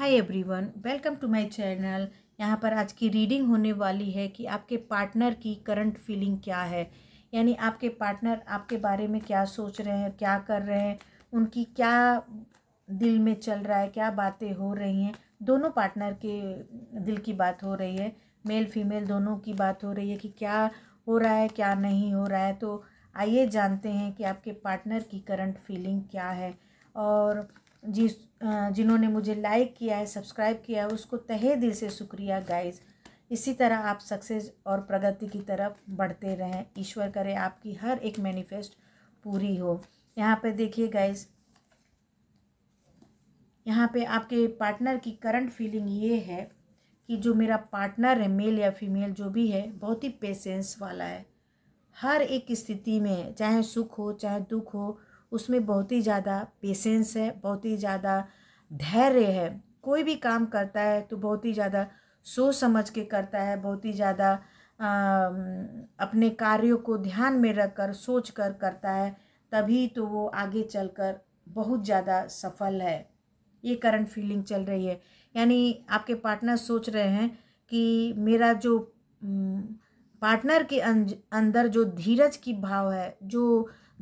hi everyone welcome to my channel यहाँ पर आज की रीडिंग होने वाली है कि आपके पार्टनर की करंट फीलिंग क्या है यानी आपके पार्टनर आपके बारे में क्या सोच रहे हैं क्या कर रहे हैं उनकी क्या दिल में चल रहा है क्या बातें हो रही हैं दोनों पार्टनर के दिल की बात हो रही है मेल फीमेल दोनों की बात हो रही है कि क्या हो रहा है क्या नहीं हो रहा है तो आइए जानते हैं कि आपके पार्टनर की करंट फीलिंग क्या है और जिस जिन्होंने मुझे लाइक किया है सब्सक्राइब किया है उसको तहे दिल से शुक्रिया गाइज इसी तरह आप सक्सेस और प्रगति की तरफ बढ़ते रहें ईश्वर करे आपकी हर एक मैनिफेस्ट पूरी हो यहाँ पे देखिए गाइज यहाँ पे आपके पार्टनर की करंट फीलिंग ये है कि जो मेरा पार्टनर है मेल या फीमेल जो भी है बहुत ही पेशेंस वाला है हर एक स्थिति में चाहे सुख हो चाहे दुख हो उसमें बहुत ही ज़्यादा पेशेंस है बहुत ही ज़्यादा धैर्य है कोई भी काम करता है तो बहुत ही ज़्यादा सोच समझ के करता है बहुत ही ज़्यादा अपने कार्यों को ध्यान में रख कर सोच कर करता है तभी तो वो आगे चलकर बहुत ज़्यादा सफल है ये करंट फीलिंग चल रही है यानी आपके पार्टनर सोच रहे हैं कि मेरा जो पार्टनर के अंदर जो धीरज की भाव है जो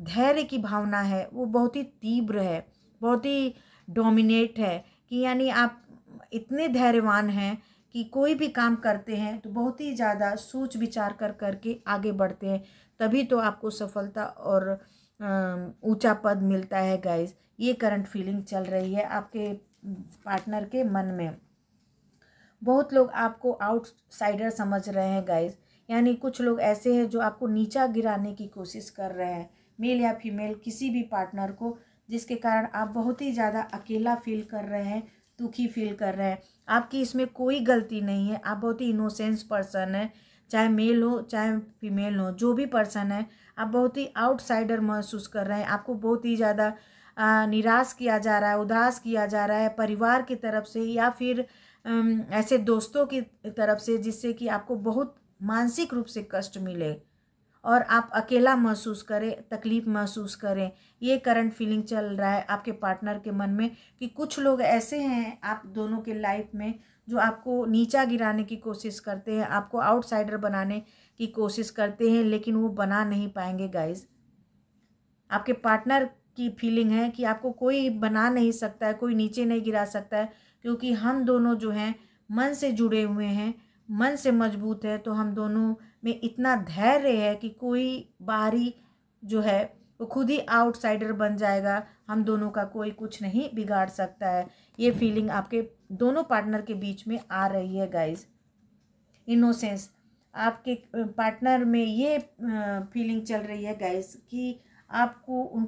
धैर्य की भावना है वो बहुत ही तीव्र है बहुत ही डोमिनेट है कि यानी आप इतने धैर्यवान हैं कि कोई भी काम करते हैं तो बहुत ही ज़्यादा सोच विचार कर करके आगे बढ़ते हैं तभी तो आपको सफलता और ऊंचा पद मिलता है गाइस ये करंट फीलिंग चल रही है आपके पार्टनर के मन में बहुत लोग आपको आउटसाइडर समझ रहे हैं गाइस यानी कुछ लोग ऐसे हैं जो आपको नीचा गिराने की कोशिश कर रहे हैं मेल या फीमेल किसी भी पार्टनर को जिसके कारण आप बहुत ही ज़्यादा अकेला फील कर रहे हैं दुखी फील कर रहे हैं आपकी इसमें कोई गलती नहीं है आप बहुत ही इनोसेंस पर्सन है चाहे मेल हो चाहे फीमेल हो जो भी पर्सन है आप बहुत ही आउटसाइडर महसूस कर रहे हैं आपको बहुत ही ज़्यादा निराश किया जा रहा है उदास किया जा रहा है परिवार की तरफ से या फिर ऐसे दोस्तों की तरफ से जिससे कि आपको बहुत मानसिक रूप से कष्ट मिले और आप अकेला महसूस करें तकलीफ महसूस करें ये करंट फीलिंग चल रहा है आपके पार्टनर के मन में कि कुछ लोग ऐसे हैं आप दोनों के लाइफ में जो आपको नीचा गिराने की कोशिश करते हैं आपको आउटसाइडर बनाने की कोशिश करते हैं लेकिन वो बना नहीं पाएंगे गाइज आपके पार्टनर की फीलिंग है कि आपको कोई बना नहीं सकता है कोई नीचे नहीं गिरा सकता है क्योंकि हम दोनों जो हैं मन से जुड़े हुए हैं मन से मजबूत है तो हम दोनों में इतना धैर्य है कि कोई बाहरी जो है वो खुद ही आउटसाइडर बन जाएगा हम दोनों का कोई कुछ नहीं बिगाड़ सकता है ये फीलिंग आपके दोनों पार्टनर के बीच में आ रही है गाइस इनोसेंस आपके पार्टनर में ये फीलिंग चल रही है गाइस कि आपको उन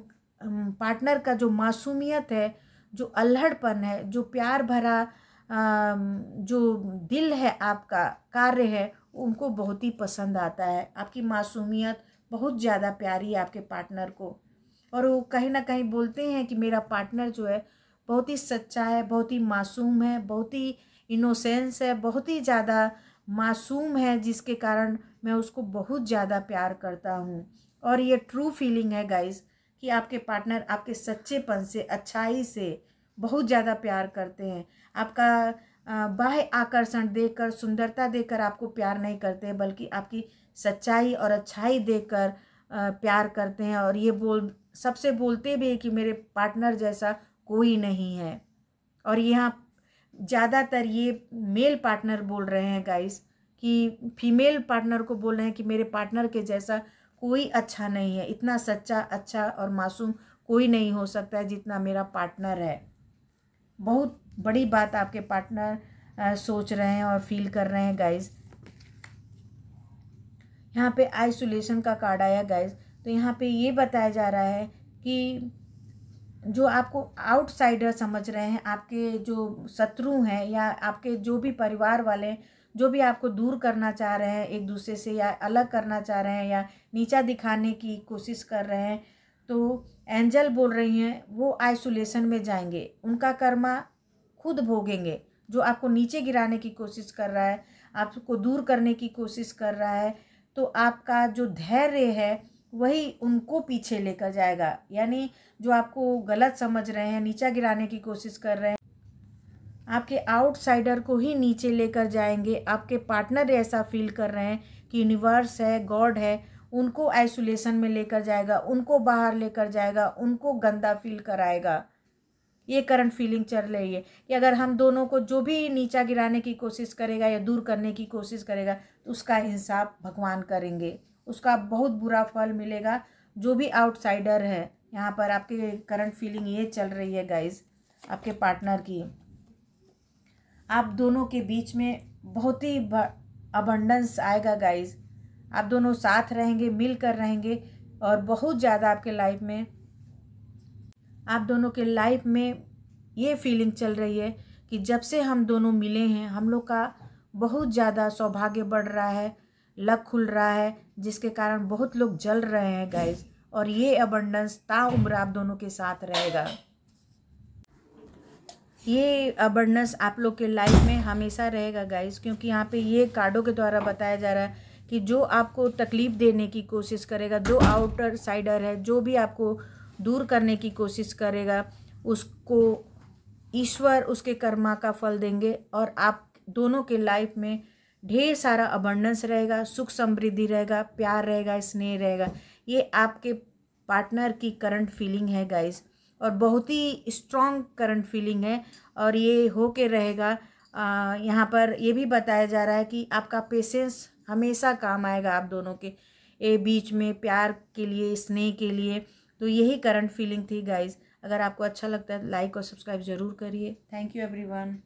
पार्टनर का जो मासूमियत है जो अल्हड़पन है जो प्यार भरा जो दिल है आपका कार्य है उनको बहुत ही पसंद आता है आपकी मासूमियत बहुत ज़्यादा प्यारी है आपके पार्टनर को और वो कहीं ना कहीं बोलते हैं कि मेरा पार्टनर जो है बहुत ही सच्चा है बहुत ही मासूम है बहुत ही इनोसेंस है बहुत ही ज़्यादा मासूम है जिसके कारण मैं उसको बहुत ज़्यादा प्यार करता हूँ और ये ट्रू फीलिंग है गाइज कि आपके पार्टनर आपके सच्चेपन से अच्छाई से बहुत ज़्यादा प्यार करते हैं आपका बाह्य आकर्षण देकर सुंदरता देकर आपको प्यार नहीं करते हैं बल्कि आपकी सच्चाई और अच्छाई देकर प्यार करते हैं और ये बोल सबसे बोलते भी हैं कि मेरे पार्टनर जैसा कोई नहीं है और यहाँ ज़्यादातर ये मेल पार्टनर बोल रहे हैं गाइस कि फीमेल पार्टनर को बोल रहे हैं कि मेरे पार्टनर के जैसा कोई अच्छा नहीं है इतना सच्चा अच्छा और मासूम कोई नहीं हो सकता है जितना मेरा पार्टनर है बहुत बड़ी बात आपके पार्टनर सोच रहे हैं और फील कर रहे हैं गाइज यहाँ पे आइसोलेशन का कार्ड आया गाइज तो यहाँ पे ये बताया जा रहा है कि जो आपको आउटसाइडर समझ रहे हैं आपके जो शत्रु हैं या आपके जो भी परिवार वाले जो भी आपको दूर करना चाह रहे हैं एक दूसरे से या अलग करना चाह रहे हैं या नीचा दिखाने की कोशिश कर रहे हैं तो एंजल बोल रही हैं वो आइसोलेशन में जाएंगे उनका कर्मा खुद भोगेंगे जो आपको नीचे गिराने की कोशिश कर रहा है आपको दूर करने की कोशिश कर रहा है तो आपका जो धैर्य है वही उनको पीछे लेकर जाएगा यानी जो आपको गलत समझ रहे हैं नीचा गिराने की कोशिश कर रहे हैं आपके आउटसाइडर को ही नीचे लेकर जाएंगे आपके पार्टनर ऐसा फील कर रहे हैं कि यूनिवर्स है गॉड है उनको आइसोलेशन में लेकर जाएगा उनको बाहर लेकर जाएगा उनको गंदा फील कराएगा ये करंट फीलिंग चल रही है कि अगर हम दोनों को जो भी नीचा गिराने की कोशिश करेगा या दूर करने की कोशिश करेगा तो उसका हिसाब भगवान करेंगे उसका बहुत बुरा फल मिलेगा जो भी आउटसाइडर है यहाँ पर आपके करंट फीलिंग ये चल रही है गाइज आपके पार्टनर की आप दोनों के बीच में बहुत ही अबंडेंस आएगा गाइज आप दोनों साथ रहेंगे मिल कर रहेंगे और बहुत ज़्यादा आपके लाइफ में आप दोनों के लाइफ में ये फीलिंग चल रही है कि जब से हम दोनों मिले हैं हम लोग का बहुत ज़्यादा सौभाग्य बढ़ रहा है लक खुल रहा है जिसके कारण बहुत लोग जल रहे हैं गाइज और ये अबंडेंस ताउम्र आप दोनों के साथ रहेगा ये अबंडेंस आप लोग के लाइफ में हमेशा रहेगा गाइज क्योंकि यहाँ पे ये कार्डों के द्वारा बताया जा रहा है कि जो आपको तकलीफ़ देने की कोशिश करेगा जो आउटर साइडर है जो भी आपको दूर करने की कोशिश करेगा उसको ईश्वर उसके कर्मा का फल देंगे और आप दोनों के लाइफ में ढेर सारा अबंडेंस रहेगा सुख समृद्धि रहेगा प्यार रहेगा स्नेह रहेगा ये आपके पार्टनर की करंट फीलिंग है गाइस और बहुत ही स्ट्रॉन्ग करंट फीलिंग है और ये हो के रहेगा यहाँ पर ये भी बताया जा रहा है कि आपका पेशेंस हमेशा काम आएगा आप दोनों के ए बीच में प्यार के लिए स्नेह के लिए तो यही करंट फीलिंग थी गाइज अगर आपको अच्छा लगता है लाइक और सब्सक्राइब ज़रूर करिए थैंक यू एवरीवन